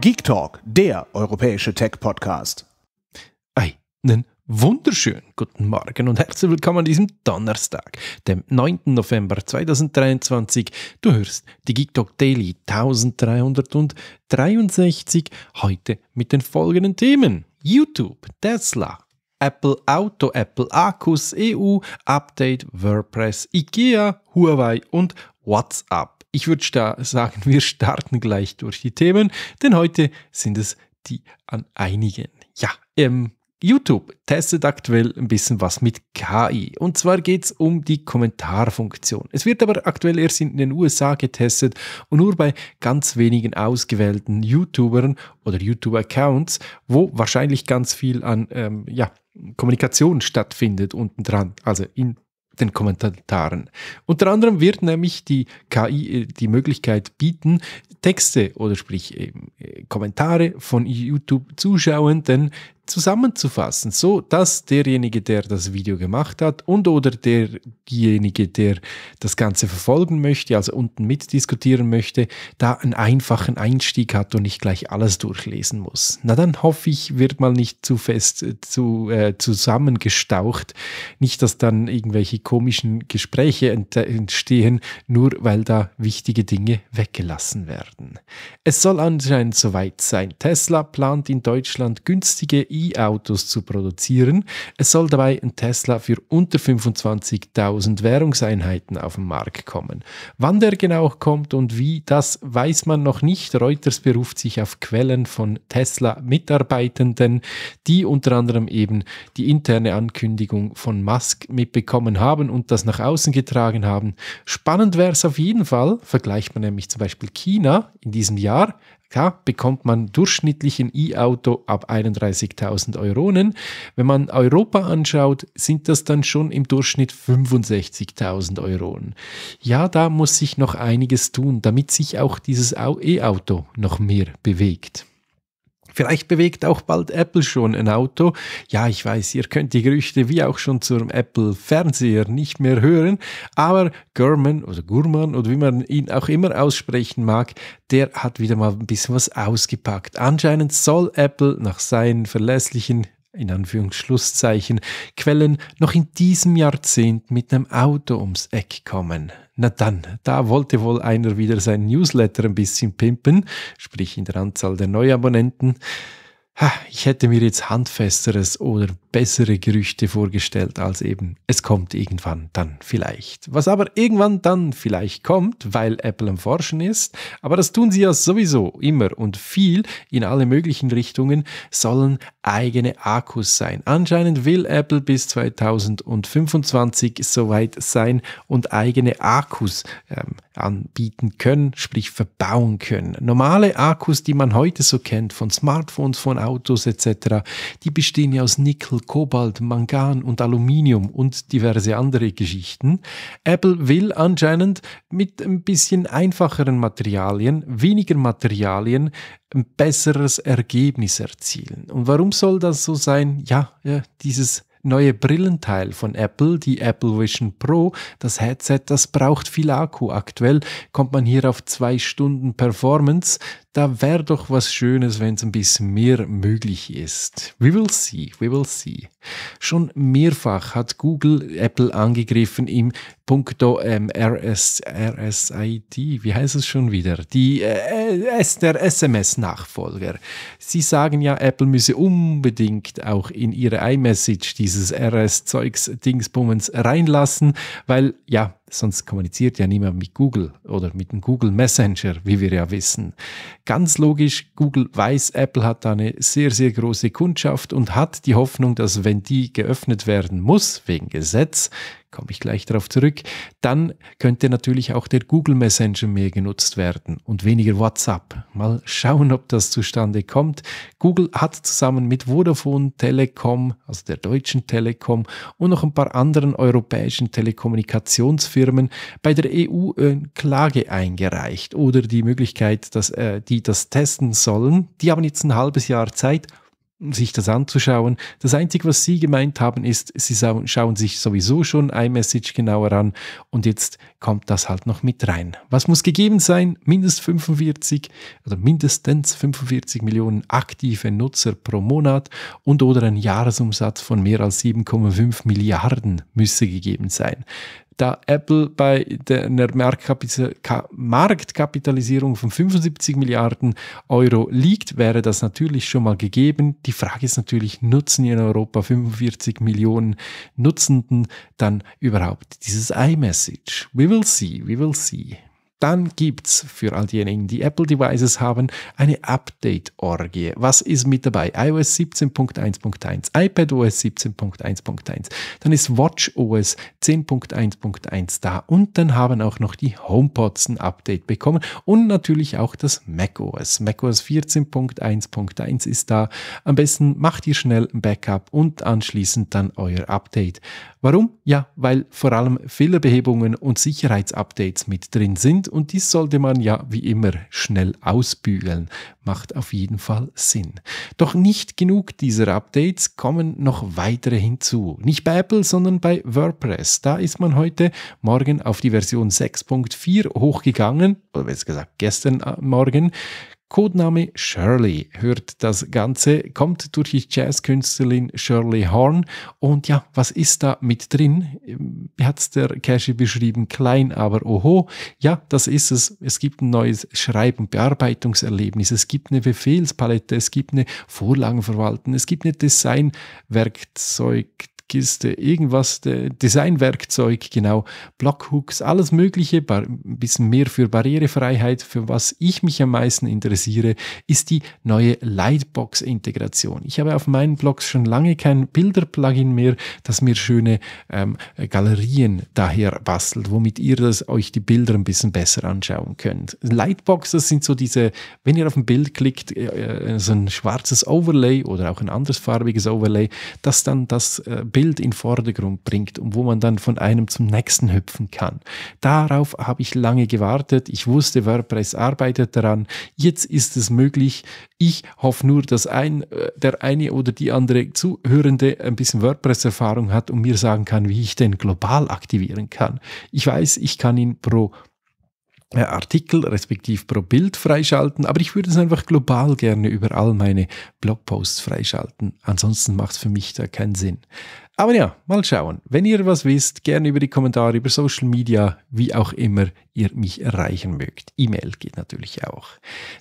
Geek Talk, der europäische Tech-Podcast. Einen wunderschönen guten Morgen und herzlich willkommen an diesem Donnerstag, dem 9. November 2023. Du hörst die Geek Talk Daily 1363, heute mit den folgenden Themen. YouTube, Tesla, Apple Auto, Apple Akkus, EU, Update, WordPress, IKEA, Huawei und WhatsApp. Ich würde sagen, wir starten gleich durch die Themen, denn heute sind es die an einigen. Ja, ähm, YouTube testet aktuell ein bisschen was mit KI. Und zwar geht es um die Kommentarfunktion. Es wird aber aktuell erst in den USA getestet und nur bei ganz wenigen ausgewählten YouTubern oder YouTube-Accounts, wo wahrscheinlich ganz viel an ähm, ja, Kommunikation stattfindet unten dran. Also in den Kommentaren. Unter anderem wird nämlich die KI äh, die Möglichkeit bieten, Texte oder sprich ähm, äh, Kommentare von youtube denn zusammenzufassen, so dass derjenige, der das Video gemacht hat und oder derjenige, der das Ganze verfolgen möchte, also unten mitdiskutieren möchte, da einen einfachen Einstieg hat und nicht gleich alles durchlesen muss. Na dann hoffe ich, wird mal nicht zu fest äh, zu, äh, zusammengestaucht, nicht, dass dann irgendwelche komischen Gespräche ent entstehen, nur weil da wichtige Dinge weggelassen werden. Es soll anscheinend soweit sein. Tesla plant in Deutschland günstige E-Autos zu produzieren. Es soll dabei ein Tesla für unter 25.000 Währungseinheiten auf den Markt kommen. Wann der genau kommt und wie, das weiß man noch nicht. Reuters beruft sich auf Quellen von Tesla-Mitarbeitenden, die unter anderem eben die interne Ankündigung von Musk mitbekommen haben und das nach außen getragen haben. Spannend wäre es auf jeden Fall, vergleicht man nämlich zum Beispiel China in diesem Jahr, bekommt man durchschnittlich ein E-Auto ab 31.000 Euronen. Wenn man Europa anschaut, sind das dann schon im Durchschnitt 65.000 Euronen. Ja, da muss sich noch einiges tun, damit sich auch dieses E-Auto noch mehr bewegt. Vielleicht bewegt auch bald Apple schon ein Auto. Ja, ich weiß, ihr könnt die Gerüchte wie auch schon zum Apple-Fernseher nicht mehr hören, aber Gurman oder Gurman oder wie man ihn auch immer aussprechen mag, der hat wieder mal ein bisschen was ausgepackt. Anscheinend soll Apple nach seinen verlässlichen in Anführungsschlusszeichen, Quellen noch in diesem Jahrzehnt mit einem Auto ums Eck kommen. Na dann, da wollte wohl einer wieder sein Newsletter ein bisschen pimpen, sprich in der Anzahl der Neuabonnenten ich hätte mir jetzt handfesteres oder bessere Gerüchte vorgestellt als eben, es kommt irgendwann dann vielleicht. Was aber irgendwann dann vielleicht kommt, weil Apple am Forschen ist, aber das tun sie ja sowieso immer und viel in alle möglichen Richtungen sollen eigene Akkus sein. Anscheinend will Apple bis 2025 soweit sein und eigene Akkus ähm, anbieten können, sprich verbauen können. Normale Akkus, die man heute so kennt von Smartphones, von Autos etc., die bestehen ja aus Nickel, Kobalt, Mangan und Aluminium und diverse andere Geschichten. Apple will anscheinend mit ein bisschen einfacheren Materialien, weniger Materialien, ein besseres Ergebnis erzielen. Und warum soll das so sein? Ja, ja dieses neue Brillenteil von Apple, die Apple Vision Pro. Das Headset, das braucht viel Akku. Aktuell kommt man hier auf zwei Stunden Performance. Da wäre doch was Schönes, wenn es ein bisschen mehr möglich ist. We will see, we will see. Schon mehrfach hat Google Apple angegriffen im Punkto ähm, RS, RSID, wie heißt es schon wieder? Die, äh, S, der SMS-Nachfolger. Sie sagen ja, Apple müsse unbedingt auch in ihre iMessage diese dieses RS-Zeugs Dingsbummens reinlassen, weil ja, sonst kommuniziert ja niemand mit Google oder mit dem Google Messenger, wie wir ja wissen. Ganz logisch, Google weiß, Apple hat da eine sehr, sehr große Kundschaft und hat die Hoffnung, dass wenn die geöffnet werden muss, wegen Gesetz, komme ich gleich darauf zurück, dann könnte natürlich auch der Google Messenger mehr genutzt werden und weniger WhatsApp. Mal schauen, ob das zustande kommt. Google hat zusammen mit Vodafone, Telekom, also der Deutschen Telekom und noch ein paar anderen europäischen Telekommunikationsfirmen bei der EU eine Klage eingereicht oder die Möglichkeit, dass äh, die das testen sollen. Die haben jetzt ein halbes Jahr Zeit sich das anzuschauen. Das Einzige, was Sie gemeint haben, ist, Sie schauen sich sowieso schon iMessage genauer an und jetzt kommt das halt noch mit rein. Was muss gegeben sein? Mindest 45 oder mindestens 45 Millionen aktive Nutzer pro Monat und oder ein Jahresumsatz von mehr als 7,5 Milliarden müsse gegeben sein da Apple bei einer Marktkapitalisierung von 75 Milliarden Euro liegt, wäre das natürlich schon mal gegeben. Die Frage ist natürlich, nutzen in Europa 45 Millionen Nutzenden dann überhaupt dieses iMessage? We will see, we will see dann gibt es für all diejenigen, die Apple-Devices haben, eine Update-Orgie. Was ist mit dabei? iOS 17.1.1, iPadOS 17.1.1, dann ist WatchOS 10.1.1 da und dann haben auch noch die HomePods ein Update bekommen und natürlich auch das macOS. macOS 14.1.1 ist da. Am besten macht ihr schnell ein Backup und anschließend dann euer Update. Warum? Ja, weil vor allem Fehlerbehebungen und Sicherheitsupdates mit drin sind und dies sollte man ja wie immer schnell ausbügeln. Macht auf jeden Fall Sinn. Doch nicht genug dieser Updates kommen noch weitere hinzu. Nicht bei Apple, sondern bei WordPress. Da ist man heute Morgen auf die Version 6.4 hochgegangen, oder besser gesagt gestern äh, Morgen. Codename Shirley hört das Ganze, kommt durch die Jazzkünstlerin Shirley Horn. Und ja, was ist da mit drin? Hat der Cache beschrieben, klein, aber oho. Ja, das ist es. Es gibt ein neues Schreib- und Bearbeitungserlebnis. Es gibt eine Befehlspalette. Es gibt eine Vorlagenverwaltung. Es gibt eine Designwerkzeug. Kiste, irgendwas, Designwerkzeug, genau, Blockhooks, alles Mögliche, ein bisschen mehr für Barrierefreiheit. Für was ich mich am meisten interessiere, ist die neue Lightbox-Integration. Ich habe auf meinen Blogs schon lange kein Bilder-Plugin mehr, das mir schöne ähm, Galerien daher bastelt, womit ihr das, euch die Bilder ein bisschen besser anschauen könnt. Lightbox, das sind so diese, wenn ihr auf ein Bild klickt, äh, äh so ein schwarzes Overlay oder auch ein anderes farbiges Overlay, dass dann das äh, Bild in Vordergrund bringt und wo man dann von einem zum nächsten hüpfen kann. Darauf habe ich lange gewartet. Ich wusste, WordPress arbeitet daran. Jetzt ist es möglich. Ich hoffe nur, dass ein, äh, der eine oder die andere Zuhörende ein bisschen WordPress-Erfahrung hat und mir sagen kann, wie ich den global aktivieren kann. Ich weiß, ich kann ihn pro äh, Artikel respektive pro Bild freischalten, aber ich würde es einfach global gerne über all meine Blogposts freischalten. Ansonsten macht es für mich da keinen Sinn. Aber ja, mal schauen. Wenn ihr was wisst, gerne über die Kommentare, über Social Media, wie auch immer ihr mich erreichen mögt. E-Mail geht natürlich auch.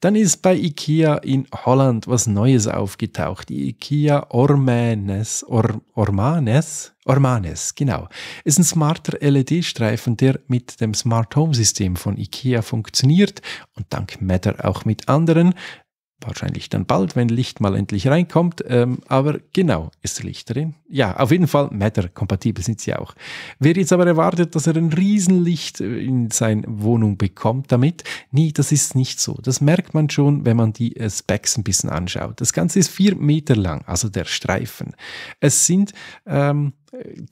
Dann ist bei IKEA in Holland was Neues aufgetaucht. Die IKEA Ormanes, Or, Ormanes, Ormanes, genau. Ist ein smarter LED-Streifen, der mit dem Smart Home System von IKEA funktioniert und dank Matter auch mit anderen Wahrscheinlich dann bald, wenn Licht mal endlich reinkommt. Ähm, aber genau, ist Licht drin. Ja, auf jeden Fall Matter, kompatibel sind sie auch. Wer jetzt aber erwartet, dass er ein Riesenlicht äh, in seine Wohnung bekommt damit, nee, das ist nicht so. Das merkt man schon, wenn man die äh, Specs ein bisschen anschaut. Das Ganze ist vier Meter lang, also der Streifen. Es sind ähm,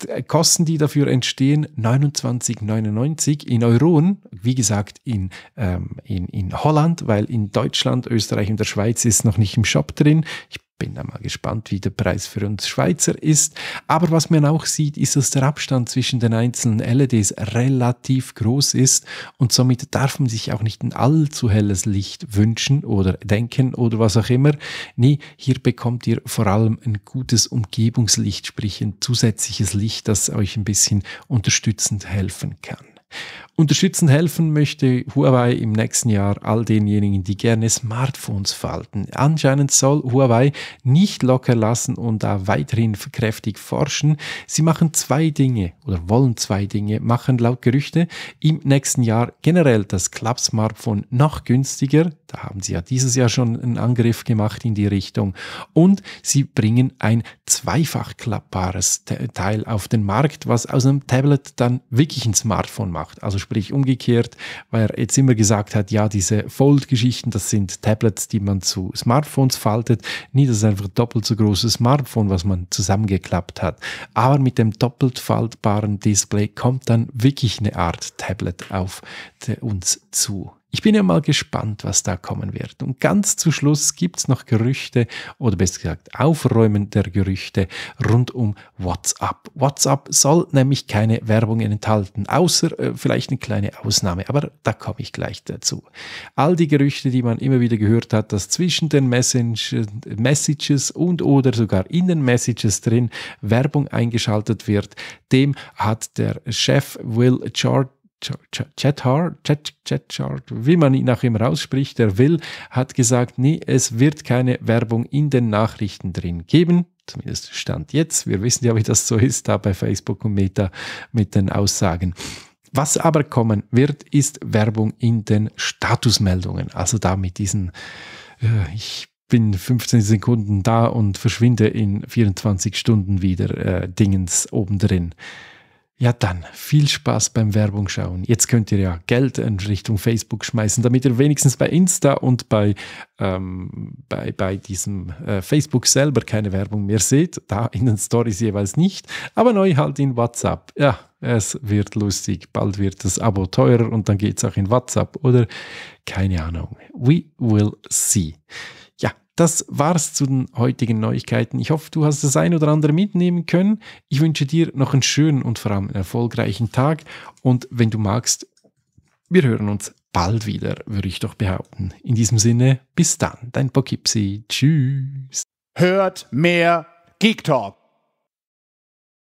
äh, Kosten, die dafür entstehen, 29,99 in Euron, wie gesagt in, ähm, in, in Holland, weil in Deutschland, Österreich und der Schweiz ist noch nicht im Shop drin. Ich bin da mal gespannt, wie der Preis für uns Schweizer ist. Aber was man auch sieht, ist, dass der Abstand zwischen den einzelnen LEDs relativ groß ist und somit darf man sich auch nicht ein allzu helles Licht wünschen oder denken oder was auch immer. Nee, hier bekommt ihr vor allem ein gutes Umgebungslicht, sprich ein zusätzliches Licht, das euch ein bisschen unterstützend helfen kann. Unterstützen helfen möchte Huawei im nächsten Jahr all denjenigen, die gerne Smartphones falten. Anscheinend soll Huawei nicht locker lassen und da weiterhin kräftig forschen. Sie machen zwei Dinge oder wollen zwei Dinge, machen laut Gerüchte im nächsten Jahr generell das Club-Smartphone noch günstiger. Da haben sie ja dieses Jahr schon einen Angriff gemacht in die Richtung. Und sie bringen ein zweifach klappbares Teil auf den Markt, was aus einem Tablet dann wirklich ein Smartphone macht gebraucht. Also sprich umgekehrt, weil er jetzt immer gesagt hat, ja, diese Fold-Geschichten, das sind Tablets, die man zu Smartphones faltet. Nie, das ist einfach doppelt so großes Smartphone, was man zusammengeklappt hat. Aber mit dem doppelt faltbaren Display kommt dann wirklich eine Art Tablet auf uns zu. Ich bin ja mal gespannt, was da kommen wird. Und ganz zu Schluss gibt es noch Gerüchte oder besser gesagt Aufräumen der Gerüchte rund um WhatsApp. WhatsApp soll nämlich keine Werbung enthalten, außer äh, vielleicht eine kleine Ausnahme, aber da komme ich gleich dazu. All die Gerüchte, die man immer wieder gehört hat, dass zwischen den Messages und oder sogar in den Messages drin Werbung eingeschaltet wird, dem hat der Chef Will Chart Chethar, Chethar, wie man ihn auch immer ausspricht, der will, hat gesagt, nee, es wird keine Werbung in den Nachrichten drin geben. Zumindest stand jetzt. Wir wissen ja, wie das so ist, da bei Facebook und Meta mit den Aussagen. Was aber kommen wird, ist Werbung in den Statusmeldungen. Also da mit diesen, äh, ich bin 15 Sekunden da und verschwinde in 24 Stunden wieder äh, Dingens oben drin. Ja dann, viel Spaß beim Werbung schauen. Jetzt könnt ihr ja Geld in Richtung Facebook schmeißen, damit ihr wenigstens bei Insta und bei, ähm, bei, bei diesem äh, Facebook selber keine Werbung mehr seht. Da in den Stories jeweils nicht, aber neu halt in WhatsApp. Ja, es wird lustig. Bald wird das Abo teurer und dann geht es auch in WhatsApp oder keine Ahnung. We will see das war's zu den heutigen Neuigkeiten. Ich hoffe, du hast das ein oder andere mitnehmen können. Ich wünsche dir noch einen schönen und vor allem erfolgreichen Tag. Und wenn du magst, wir hören uns bald wieder, würde ich doch behaupten. In diesem Sinne, bis dann, dein Pokipsi. Tschüss. Hört mehr Geek Talk.